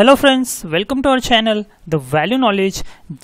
hello friends welcome to our channel the value knowledge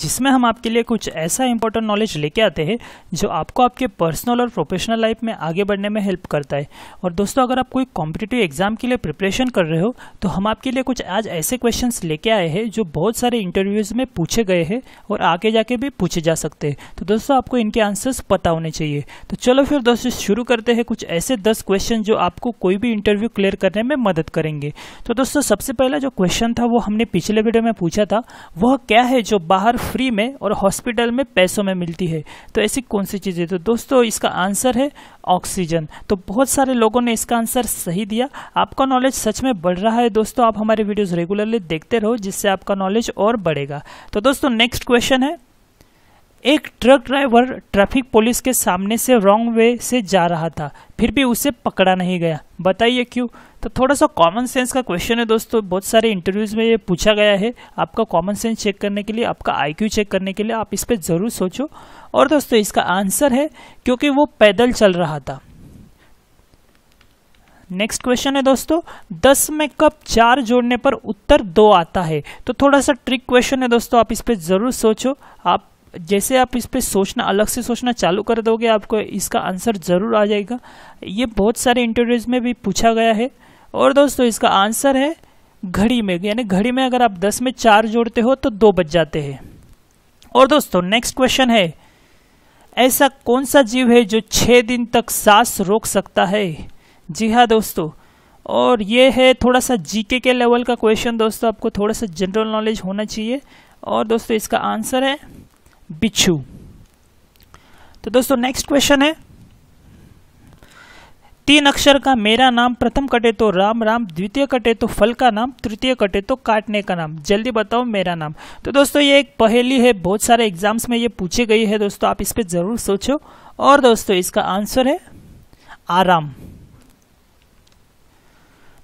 जिसमें हम आपके लिए कुछ ऐसा इंपॉर्टेंट नॉलेज लेके आते हैं जो आपको आपके पर्सनल और प्रोफेशनल लाइफ में आगे बढ़ने में हेल्प करता है और दोस्तों अगर आप कोई कॉम्पिटेटिव एग्जाम के लिए प्रिपरेशन कर रहे हो तो हम आपके लिए कुछ आज ऐसे क्वेश्चन लेके आए हैं जो बहुत सारे इंटरव्यूज़ में पूछे गए हैं और आगे जाके भी पूछे जा सकते हैं तो दोस्तों आपको इनके आंसर्स पता होने चाहिए तो चलो फिर दोस्तों शुरू करते हैं कुछ ऐसे दस क्वेश्चन जो आपको कोई भी इंटरव्यू क्लियर करने में मदद करेंगे तो दोस्तों सबसे पहला जो क्वेश्चन था वो हमने पिछले वीडियो में पूछा था वह क्या है जो बाहर फ्री में और हॉस्पिटल में पैसों में मिलती है तो ऐसी कौन सी चीज़ें तो दोस्तों इसका आंसर है ऑक्सीजन तो बहुत सारे लोगों ने इसका आंसर सही दिया आपका नॉलेज सच में बढ़ रहा है दोस्तों आप हमारे वीडियोज़ रेगुलरली देखते रहो जिससे आपका नॉलेज और बढ़ेगा तो दोस्तों नेक्स्ट क्वेश्चन है एक ट्रक ड्राइवर ट्रैफिक पुलिस के सामने से रॉन्ग वे से जा रहा था फिर भी उसे पकड़ा नहीं गया बताइए क्यों तो थोड़ा सा कॉमन सेंस का क्वेश्चन है दोस्तों बहुत सारे इंटरव्यूज़ में ये पूछा गया है आपका कॉमन सेंस चेक करने के लिए आपका आईक्यू चेक करने के लिए आप इस पर ज़रूर सोचो और दोस्तों इसका आंसर है क्योंकि वो पैदल चल रहा था नेक्स्ट क्वेश्चन है दोस्तों दस में कब चार जोड़ने पर उत्तर दो आता है तो थोड़ा सा ट्रिक क्वेश्चन है दोस्तों आप इस पर ज़रूर सोचो आप जैसे आप इस पर सोचना अलग से सोचना चालू कर दोगे आपको इसका आंसर ज़रूर आ जाएगा ये बहुत सारे इंटरव्यूज़ में भी पूछा गया है और दोस्तों इसका आंसर है घड़ी में यानी घड़ी में अगर आप दस में चार जोड़ते हो तो दो बच जाते हैं और दोस्तों नेक्स्ट क्वेश्चन है ऐसा कौन सा जीव है जो छः दिन तक सांस रोक सकता है जी हाँ दोस्तों और ये है थोड़ा सा जीके के लेवल का क्वेश्चन दोस्तों आपको थोड़ा सा जनरल नॉलेज होना चाहिए और दोस्तों इसका आंसर है बिच्छू तो दोस्तों नेक्स्ट क्वेश्चन है तीन अक्षर का मेरा नाम प्रथम कटे तो राम राम द्वितीय कटे तो फल का नाम तृतीय कटे तो काटने का नाम जल्दी बताओ मेरा नाम तो दोस्तों ये एक पहेली है बहुत सारे एग्जाम्स में ये पूछी गई है दोस्तों आप इस पर ज़रूर सोचो और दोस्तों इसका आंसर है आराम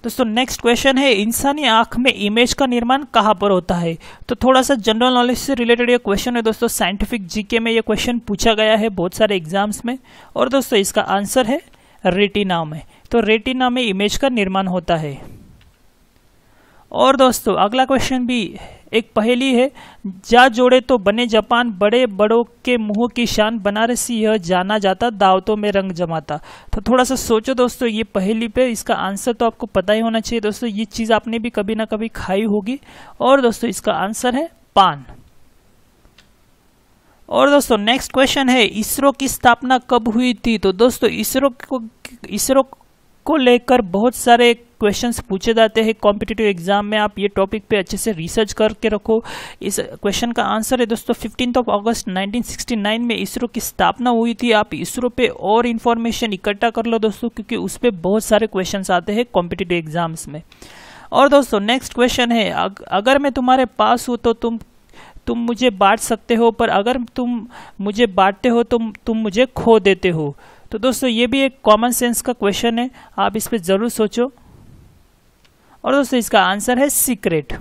दोस्तों नेक्स्ट क्वेश्चन है इंसानी आंख में इमेज का निर्माण कहाँ पर होता है तो थोड़ा सा जनरल नॉलेज से रिलेटेड ये क्वेश्चन है दोस्तों साइंटिफिक जीके में ये क्वेश्चन पूछा गया है बहुत सारे एग्जाम्स में और दोस्तों इसका आंसर है रेटिना में तो रेटिना में इमेज का निर्माण होता है और दोस्तों अगला क्वेश्चन भी एक पहेली है जा जोड़े तो बने जापान बड़े बड़ों के मुंह की शान बनारसी यह जाना जाता दावतों में रंग जमाता तो थोड़ा सा सोचो दोस्तों ये पहेली पे इसका आंसर तो आपको पता ही होना चाहिए दोस्तों ये चीज़ आपने भी कभी ना कभी खाई होगी और दोस्तों इसका आंसर है पान और दोस्तों नेक्स्ट क्वेश्चन है इसरो की स्थापना कब हुई थी तो दोस्तों इसरो को इसरो को लेकर बहुत सारे क्वेश्चंस पूछे जाते हैं कॉम्पिटेटिव एग्जाम में आप ये टॉपिक पे अच्छे से रिसर्च करके रखो इस क्वेश्चन का आंसर है दोस्तों फिफ्टीन ऑफ अगस्त 1969 में इसरो की स्थापना हुई थी आप इसरो पे और इन्फॉर्मेशन इकट्ठा कर लो दोस्तों क्योंकि उस पर बहुत सारे क्वेश्चन आते हैं कॉम्पिटेटिव एग्जाम्स में और दोस्तों नेक्स्ट क्वेश्चन है अग, अगर मैं तुम्हारे पास हूँ तो तुम तुम मुझे बांट सकते हो पर अगर तुम मुझे बांटते हो तो तुम मुझे खो देते हो तो दोस्तों ये भी एक कॉमन सेंस का क्वेश्चन है आप इस पर ज़रूर सोचो और दोस्तों इसका आंसर है सीक्रेट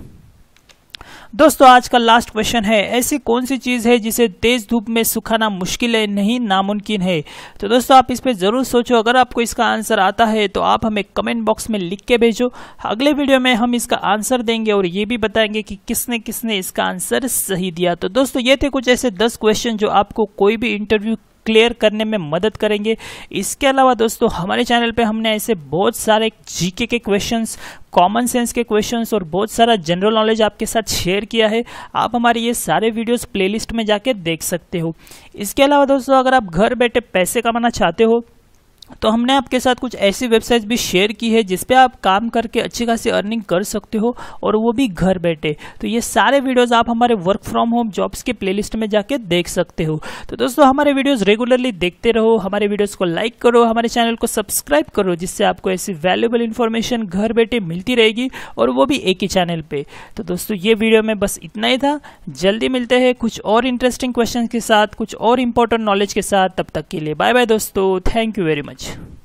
दोस्तों आज का लास्ट क्वेश्चन है ऐसी कौन सी चीज़ है जिसे तेज धूप में सुखाना मुश्किल है नहीं नामुमकिन है तो दोस्तों आप इस पर ज़रूर सोचो अगर आपको इसका आंसर आता है तो आप हमें कमेंट बॉक्स में लिख के भेजो अगले वीडियो में हम इसका आंसर देंगे और ये भी बताएंगे कि किसने किसने इसका आंसर सही दिया तो दोस्तों ये थे कुछ ऐसे दस क्वेश्चन जो आपको कोई भी इंटरव्यू क्लियर करने में मदद करेंगे इसके अलावा दोस्तों हमारे चैनल पे हमने ऐसे बहुत सारे जीके के क्वेश्चंस कॉमन सेंस के क्वेश्चंस और बहुत सारा जनरल नॉलेज आपके साथ शेयर किया है आप हमारे ये सारे वीडियोस प्लेलिस्ट में जाके देख सकते हो इसके अलावा दोस्तों अगर आप घर बैठे पैसे कमाना चाहते हो तो हमने आपके साथ कुछ ऐसी वेबसाइट्स भी शेयर की है जिसपे आप काम करके अच्छी खासी अर्निंग कर सकते हो और वो भी घर बैठे तो ये सारे वीडियोस आप हमारे वर्क फ्रॉम होम जॉब्स के प्लेलिस्ट में जाके देख सकते हो तो दोस्तों हमारे वीडियोस रेगुलरली देखते रहो हमारे वीडियोस को लाइक करो हमारे चैनल को सब्सक्राइब करो जिससे आपको ऐसी वैल्यूबल इन्फॉर्मेशन घर बैठे मिलती रहेगी और वो भी एक ही चैनल पर तो दोस्तों ये वीडियो में बस इतना ही था जल्दी मिलते हैं कुछ और इंटरेस्टिंग क्वेश्चन के साथ कुछ और इंपॉर्टेंट नॉलेज के साथ तब तक के लिए बाय बाय दोस्तों थैंक यू वेरी मच ночь